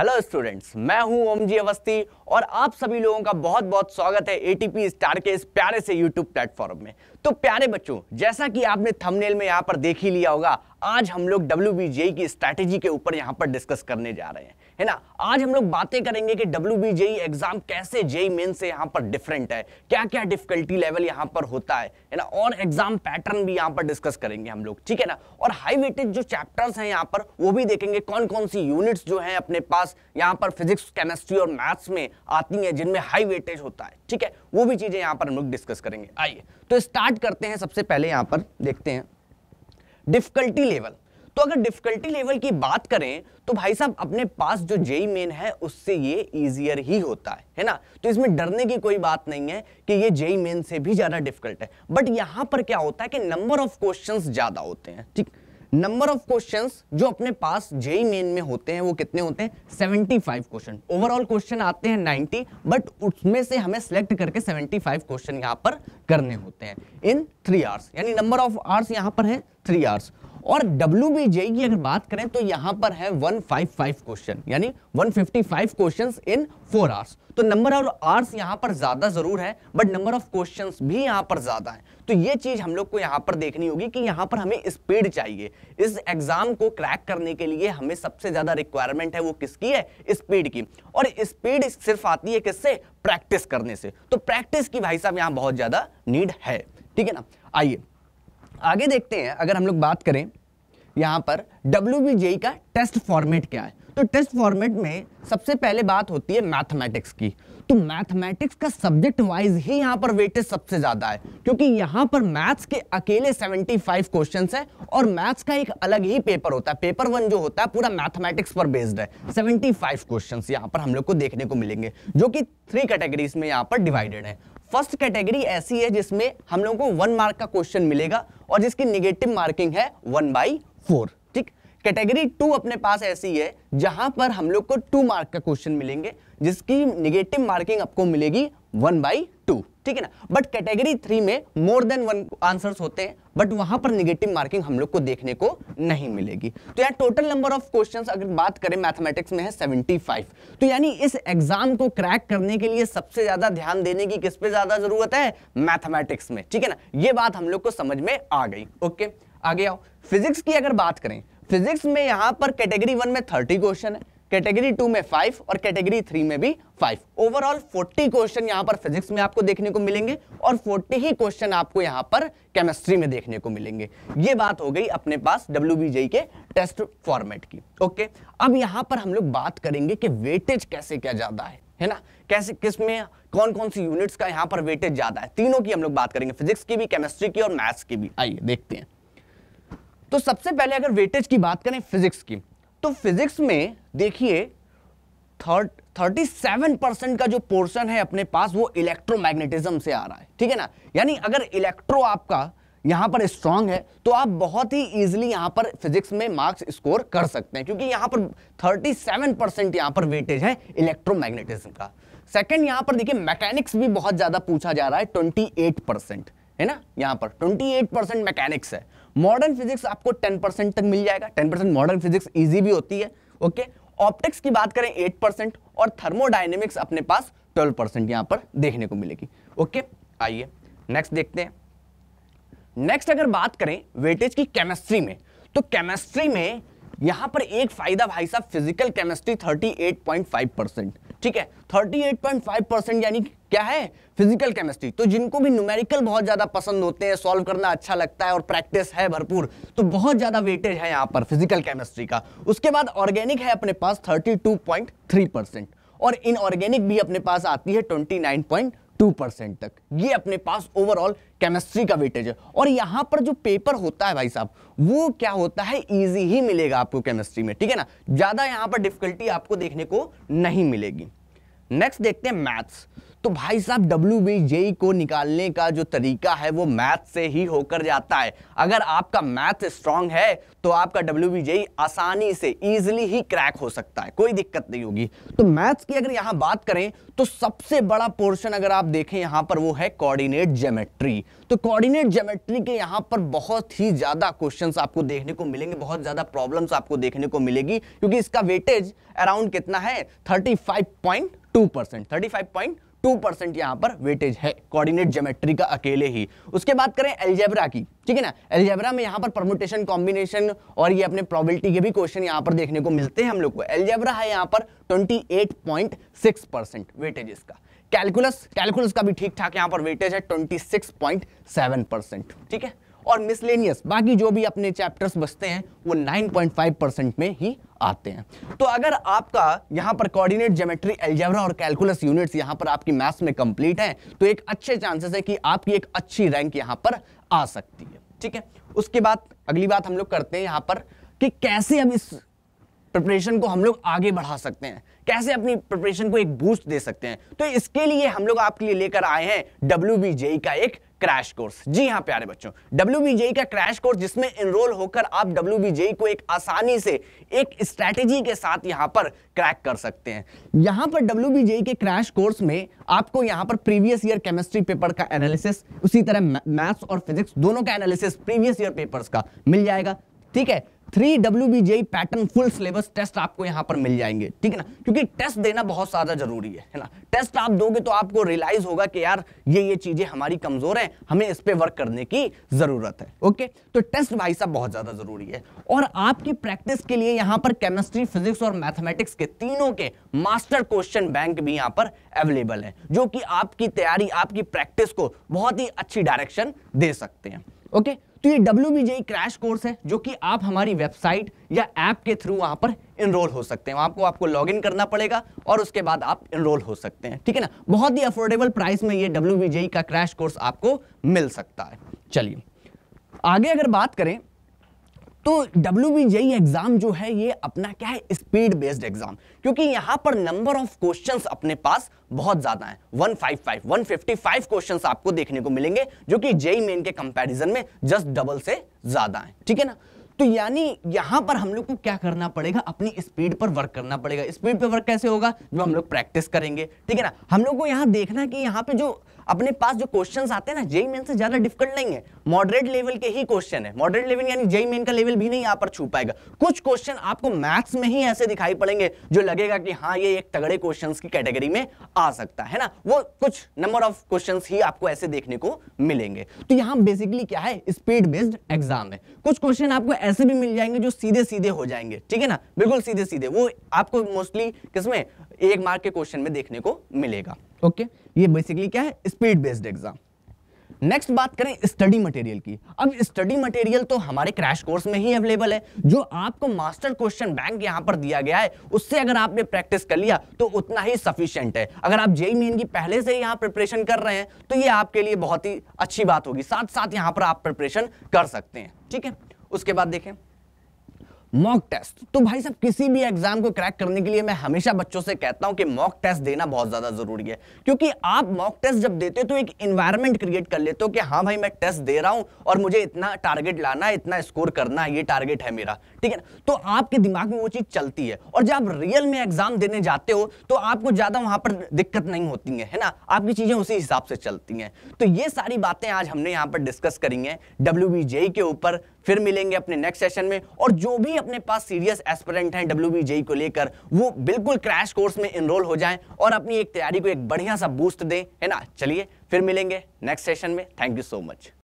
Hello students मैं हूं ओम जी अवस्थी और आप सभी लोगों का बहुत बहुत स्वागत है एटीपी स्टार के इस प्यारे से यूट्यूब प्लेटफॉर्म में तो प्यारे बच्चों जैसा कि आपने थंबनेल में यहाँ पर देख ही लिया होगा आज हम लोग डब्ल्यू की स्ट्रैटेजी के ऊपर यहाँ पर डिस्कस करने जा रहे हैं है ना आज हम लोग बातें करेंगे कि डब्ल्यू एग्जाम e कैसे जेई मेन e से यहाँ पर डिफरेंट है क्या क्या डिफिकल्टी लेवल यहाँ पर होता है है ना और एग्जाम पैटर्न भी यहाँ पर डिस्कस करेंगे हम लोग ठीक है ना और हाई वेटेज जो चैप्टर्स हैं यहाँ पर वो भी देखेंगे कौन कौन सी यूनिट्स जो है अपने पास यहाँ पर फिजिक्स केमिस्ट्री और मैथ्स में आती हैं जिनमें हाई वेटेज होता है ठीक है वो भी चीजें यहाँ पर हम लोग डिस्कस करेंगे आइए तो स्टार्ट करते हैं सबसे पहले यहाँ पर देखते हैं डिफिकल्टी लेवल तो अगर डिफिकल्टी लेवल की बात करें तो भाई साहब अपने पास जो जेई मेन है उससे ये इजियर ही होता है है ना तो इसमें डरने की कोई बात नहीं है कि ये जेई मेन से भी ज्यादा डिफिकल्ट है बट यहां पर क्या होता है कि नंबर ऑफ क्वेश्चन ज्यादा होते हैं ठीक नंबर ऑफ क्वेश्चंस जो अपने पास जेई मेन में होते हैं वो कितने होते हैं 75 क्वेश्चन ओवरऑल क्वेश्चन आते हैं 90 बट उसमें से हमें सेलेक्ट करके 75 क्वेश्चन यहां पर करने होते हैं इन थ्री आवर्स यानी नंबर ऑफ आवर्स यहां पर है थ्री आवर्स और डब्ल्यू की अगर बात करें तो यहां पर है 155 क्वेश्चन यानी 155 क्वेश्चंस इन फोर आवर्स तो नंबर ऑफ आवर्स यहाँ पर ज्यादा जरूर है बट नंबर ऑफ क्वेश्चंस भी यहाँ पर ज्यादा है तो ये चीज हम लोग को यहाँ पर देखनी होगी कि यहां पर हमें स्पीड चाहिए इस एग्जाम को क्रैक करने के लिए हमें सबसे ज्यादा रिक्वायरमेंट है वो किसकी है स्पीड की और स्पीड सिर्फ आती है किससे प्रैक्टिस करने से तो प्रैक्टिस की भाई साहब यहां बहुत ज्यादा नीड है ठीक है ना आइए आगे देखते हैं अगर हम लोग बात करें यहाँ पर डब्ल्यू का टेस्ट फॉर्मेट क्या है तो टेस्ट फॉर्मेट में सबसे पहले बात होती है मैथमेटिक्स की तो मैथमेटिक्स का सब्जेक्ट वाइज ही यहाँ पर वेटेज सबसे ज़्यादा है क्योंकि यहाँ पर मैथ्स के अकेले 75 क्वेश्चंस है और मैथ्स का एक अलग ही पेपर होता है पेपर वन जो होता है पूरा मैथमेटिक्स पर बेस्ड है 75 क्वेश्चंस यहाँ पर हम लोग को देखने को मिलेंगे जो कि थ्री कैटेगरीज में यहाँ पर डिवाइडेड है फर्स्ट कैटेगरी ऐसी है जिसमें हम लोग को वन मार्क का क्वेश्चन मिलेगा और जिसकी निगेटिव मार्किंग है वन बाई फोर ठीक कैटेगरी टू अपने पास ऐसी है जहां पर हम लोग को टू मार्क का क्वेश्चन मिलेंगे जिसकी निगेटिव मार्किंग आपको मिलेगी वन बाई टू ठीक है ना बट कैटेगरी थ्री में मोर देन वन आंसर होते हैं बट वहां पर निगेटिव मार्किंग हम लोग को देखने को नहीं मिलेगी तो यार टोटल नंबर ऑफ क्वेश्चन अगर बात करें मैथमेटिक्स में है 75 तो यानी इस एग्जाम को क्रैक करने के लिए सबसे ज्यादा ध्यान देने की किस पे ज्यादा जरूरत है मैथमेटिक्स में ठीक है ना ये बात हम लोग को समझ में आ गई ओके okay? आगे आओ फिजिक्स की अगर बात करें फिजिक्स में यहां पर कैटेगरी वन में थर्टी क्वेश्चन है कैटेगरी टू में फाइव और कैटेगरी थ्री में भी फाइव ओवरऑल फोर्टी क्वेश्चन यहां पर फिजिक्स में आपको देखने को मिलेंगे और फोर्टी ही क्वेश्चन आपको यहां पर केमिस्ट्री में देखने को मिलेंगे ये बात हो गई अपने पास डब्ल्यू के टेस्ट फॉर्मेट की ओके अब यहां पर हम लोग बात करेंगे कि वेटेज कैसे क्या ज्यादा है है ना कैसे किस में कौन कौन सी यूनिट्स का यहाँ पर वेटेज ज्यादा है तीनों की हम लोग बात करेंगे फिजिक्स की भी केमिस्ट्री की और मैथ्स की भी आइए देखते हैं तो सबसे पहले अगर वेटेज की बात करें फिजिक्स की तो फिजिक्स में देखिए थर्ड थर्टी सेवन परसेंट का जो पोर्शन है अपने पास वो इलेक्ट्रोमैग्नेटिज्म से आ रहा है ठीक है ना यानी अगर इलेक्ट्रो आपका यहां पर स्ट्रांग है तो आप बहुत ही इजिली यहां पर फिजिक्स में मार्क्स स्कोर कर सकते हैं क्योंकि यहां पर 37 परसेंट यहां पर वेटेज है इलेक्ट्रोमैग्नेटिज्म का सेकंड यहां पर देखिए मैकेनिक्स भी बहुत ज़्यादा पूछा जा रहा है एट परसेंट है ना यहाँ पर 28 परसेंट मैकेनिक्स है मॉडर्न फिजिक्स आपको 10 परसेंट तक मिल जाएगा 10 परसेंट मॉडर्न फिजिक्स ईजी भी होती है ओके ऑप्टिक्स की बात करें 8 परसेंट और थर्मोडाइनमिक्स अपने पास 12 परसेंट यहाँ पर देखने को मिलेगी ओके आइए नेक्स्ट देखते हैं नेक्स्ट अगर बात करें वेटेज की केमिस्ट्री में तो केमिस्ट्री में यहाँ पर एक फायदा भाई साहब फिजिकल केमिस्ट्री 38.5 परसेंट ठीक है 38.5 परसेंट यानी क्या है फिजिकल केमिस्ट्री तो जिनको भी न्यूमेरिकल बहुत ज़्यादा पसंद होते हैं सॉल्व करना अच्छा लगता है और प्रैक्टिस है भरपूर तो बहुत ज़्यादा वेटेज है यहाँ पर फिजिकल केमिस्ट्री का उसके बाद ऑर्गेनिक है अपने पास 32.3 परसेंट और इनऑर्गेनिक भी अपने पास आती है 29.2 परसेंट तक ये अपने पास ओवरऑल केमिस्ट्री का वेटेज है और यहाँ पर जो पेपर होता है भाई साहब वो क्या होता है ईजी ही मिलेगा आपको केमिस्ट्री में ठीक है ना ज़्यादा यहाँ पर डिफिकल्टी आपको देखने को नहीं मिलेगी नेक्स्ट देखते हैं मैथ्स तो भाई साहब डब्ल्यू बी को निकालने का जो तरीका है वो मैथ से ही होकर जाता है अगर आपका मैथ स्ट्रांग है तो आपका डब्ल्यू बी आसानी से ईजिली ही क्रैक हो सकता है कोई दिक्कत नहीं होगी तो मैथ्स की अगर यहाँ बात करें तो सबसे बड़ा पोर्शन अगर आप देखें यहाँ पर वो है कोऑर्डिनेट जेमेट्री तो कोऑर्डिनेट जेमेट्री के यहाँ पर बहुत ही ज़्यादा क्वेश्चंस आपको देखने को मिलेंगे बहुत ज़्यादा प्रॉब्लम्स आपको देखने को मिलेगी क्योंकि इसका वेटेज अराउंड कितना है thirty five point two percent thirty five point two percent यहां पर वेटेज है कोऑर्डिनेट ज्योमेट्री का अकेले ही उसके बाद करें एलजेब्रा की ठीक है ना एलजेब्रा में यहां पर परमुटेशन कॉम्बिनेशन और ये अपने प्रोबेबिलिटी के भी क्वेश्चन यहां पर देखने को मिलते हैं हम लोग को एलजेब्रा है यहां पर 28.6 परसेंट वेटेज इसका कैलकुलस कैलकुलस का भी ठीक ठाक यहां पर वेटेज है 26.7 परसेंट ठीक है और मिसलेनियस बाकी जो भी अपने चैप्टर्स बचते हैं वो 9.5 परसेंट में ही आते हैं तो अगर आपका यहाँ पर कोऑर्डिनेट ज्योमेट्री एल्जेब्रा और कैलकुलस यूनिट्स यहाँ पर आपकी मैथ्स में कंप्लीट हैं तो एक अच्छे चांसेस है कि आपकी एक अच्छी रैंक यहाँ पर आ सकती है ठीक है उसके बाद अगली बात हम लोग करते हैं यहाँ पर कि कैसे हम इस प्रिपरेशन को हम लोग आगे बढ़ा सकते हैं कैसे अपनी प्रिपरेशन को एक बूस्ट दे सकते हैं तो इसके लिए हम लोग आपके लिए लेकर आए हैं डब्ल्यू का एक क्रैश कोर्स जी हाँ प्यारे बच्चों डब्ल्यू का क्रैश कोर्स जिसमें इनरोल होकर आप डब्ल्यू को एक आसानी से एक स्ट्रैटेजी के साथ यहाँ पर क्रैक कर सकते हैं यहाँ पर डब्ल्यू के क्रैश कोर्स में आपको यहाँ पर प्रीवियस ईयर केमिस्ट्री पेपर का एनालिसिस उसी तरह मैथ्स और फिजिक्स दोनों का एनालिसिस प्रीवियस ईयर पेपर्स का मिल जाएगा ठीक है three W B JEE pattern full syllabus test आपको यहाँ पर मिल जाएंगे ठीक है ना क्योंकि टेस्ट देना बहुत ज्यादा जरूरी है है ना टेस्ट आप दोगे तो आपको रियलाइज होगा कि यार ये ये चीजें हमारी कमजोर हैं हमें इस पर वर्क करने की जरूरत है ओके तो टेस्ट भाई साहब बहुत ज्यादा जरूरी है और आपकी प्रैक्टिस के लिए यहाँ पर केमिस्ट्री फिजिक्स और मैथमेटिक्स के तीनों के मास्टर क्वेश्चन बैंक भी यहाँ पर अवेलेबल है जो कि आपकी तैयारी आपकी प्रैक्टिस को बहुत ही अच्छी डायरेक्शन दे सकते हैं ओके okay? तो ये डब्ल्यू क्रैश कोर्स है जो कि आप हमारी वेबसाइट या ऐप के थ्रू वहाँ पर इनरोल हो सकते हैं आपको आपको लॉगिन करना पड़ेगा और उसके बाद आप इनरोल हो सकते हैं ठीक है ना बहुत ही अफोर्डेबल प्राइस में ये डब्ल्यू का क्रैश कोर्स आपको मिल सकता है चलिए आगे अगर बात करें तो डब्ल्यू बी जेई एग्जाम जो है ये अपना क्या है स्पीड बेस्ड एग्जाम क्योंकि यहां पर नंबर ऑफ क्वेश्चंस अपने पास बहुत ज्यादा है 155, 155 क्वेश्चंस आपको देखने को मिलेंगे जो कि जेई मेन के कंपैरिजन में जस्ट डबल से ज्यादा है ठीक है ना तो यानी यहां पर हम लोग को क्या करना पड़ेगा अपनी स्पीड पर वर्क करना पड़ेगा स्पीड पर वर्क कैसे होगा जो हम लोग प्रैक्टिस करेंगे ठीक है ना हम लोग को यहाँ देखना है कि यहाँ पे जो अपने पास जो क्वेश्चन आते हैं ना जेई मेन से ज्यादा डिफिकल्ट नहीं है मॉडरेट लेवल के ही क्वेश्चन है मॉडरेट लेवल यानी जेई मेन का लेवल भी नहीं यहाँ पर छू पाएगा कुछ क्वेश्चन आपको मैथ्स में ही ऐसे दिखाई पड़ेंगे जो लगेगा कि हाँ ये एक तगड़े क्वेश्चन की कैटेगरी में आ सकता है ना वो कुछ नंबर ऑफ क्वेश्चन ही आपको ऐसे देखने को मिलेंगे तो यहाँ बेसिकली क्या है स्पीड बेस्ड एग्जाम है कुछ क्वेश्चन आपको ऐसे भी मिल जाएंगे जो सीधे सीधे हो जाएंगे ठीक है ना बिल्कुल सीधे सीधे वो आपको मोस्टली किसमें एक मार्क के क्वेश्चन में देखने को मिलेगा ओके okay? ये बेसिकली क्या है स्पीड बेस्ड एग्जाम नेक्स्ट बात करें स्टडी मटेरियल की अब स्टडी मटेरियल तो हमारे क्रैश कोर्स में ही अवेलेबल है जो आपको मास्टर क्वेश्चन बैंक यहां पर दिया गया है उससे अगर आपने प्रैक्टिस कर लिया तो उतना ही सफिशियंट है अगर आप जेई मेन e e की पहले से यहां प्रिपरेशन कर रहे हैं तो ये आपके लिए बहुत ही अच्छी बात होगी साथ साथ यहां पर आप प्रिपरेशन कर सकते हैं ठीक है उसके बाद देखें मॉक टेस्ट तो भाई साहब किसी भी एग्जाम को क्रैक करने के लिए मैं हमेशा बच्चों से कहता हूं कि मॉक टेस्ट देना बहुत ज्यादा जरूरी है क्योंकि आप मॉक टेस्ट जब देते हो तो एक इन्वायरमेंट क्रिएट कर लेते हो कि हाँ भाई मैं टेस्ट दे रहा हूं और मुझे इतना टारगेट लाना है इतना स्कोर करना है ये टारगेट है मेरा ठीक है तो आपके दिमाग में वो चीज चलती है और जब आप रियल में एग्जाम देने जाते हो तो आपको ज्यादा वहां पर दिक्कत नहीं होती है, है ना आपकी चीजें उसी हिसाब से चलती हैं तो ये सारी बातें आज हमने यहाँ पर डिस्कस करी है डब्ल्यू के ऊपर फिर मिलेंगे अपने नेक्स्ट सेशन में और जो भी अपने पास सीरियस एस्पिरेंट हैं डब्ल्यू को लेकर वो बिल्कुल क्रैश कोर्स में इनरोल हो जाएं और अपनी एक तैयारी को एक बढ़िया सा बूस्ट दें है ना चलिए फिर मिलेंगे नेक्स्ट सेशन में थैंक यू सो मच